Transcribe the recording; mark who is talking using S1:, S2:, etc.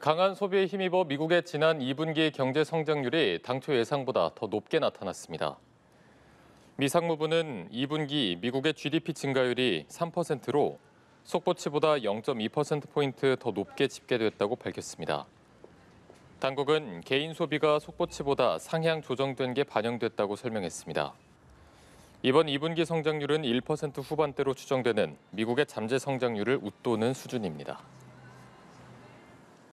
S1: 강한 소비에 힘입어 미국의 지난 2분기 경제 성장률이 당초 예상보다 더 높게 나타났습니다. 미 상무부는 2분기 미국의 GDP 증가율이 3%로 속보치보다 0.2%포인트 더 높게 집계됐다고 밝혔습니다. 당국은 개인 소비가 속보치보다 상향 조정된 게 반영됐다고 설명했습니다. 이번 2분기 성장률은 1% 후반대로 추정되는 미국의 잠재 성장률을 웃도는 수준입니다.